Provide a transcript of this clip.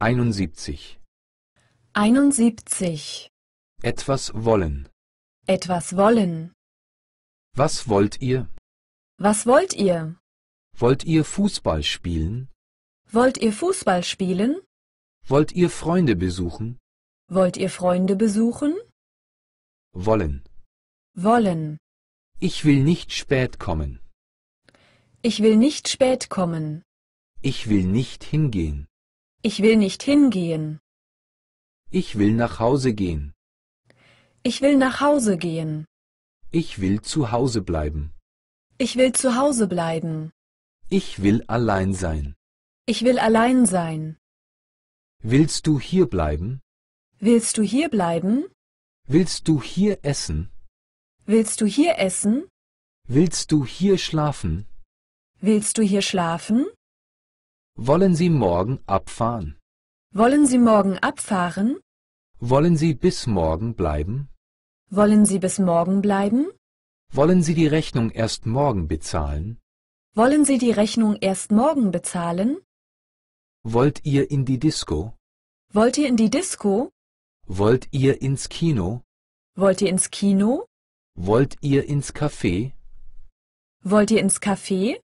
71. 71. Etwas wollen. Etwas wollen. Was wollt ihr? Was wollt ihr? Wollt ihr Fußball spielen? Wollt ihr Fußball spielen? Wollt ihr Freunde besuchen? Wollt ihr Freunde besuchen? Wollen. Wollen. Ich will nicht spät kommen. Ich will nicht spät kommen. Ich will nicht hingehen. Ich will nicht hingehen. Ich will nach Hause gehen. Ich will nach Hause gehen. Ich will zu Hause bleiben. Ich will zu Hause bleiben. Ich will allein sein. Ich will allein sein. Willst du hier bleiben? Willst du hier bleiben? Willst du hier essen? Willst du hier essen? Willst du hier schlafen? Willst du hier schlafen? Wollen Sie morgen abfahren? Wollen Sie morgen abfahren? Wollen Sie bis morgen bleiben? Wollen Sie bis morgen bleiben? Wollen Sie die Rechnung erst morgen bezahlen? Wollen Sie die Rechnung erst morgen bezahlen? Wollt ihr in die Disco? Wollt ihr in die Disco? Wollt ihr ins Kino? Wollt ihr ins Kino? Wollt ihr ins Café? Wollt ihr ins Café?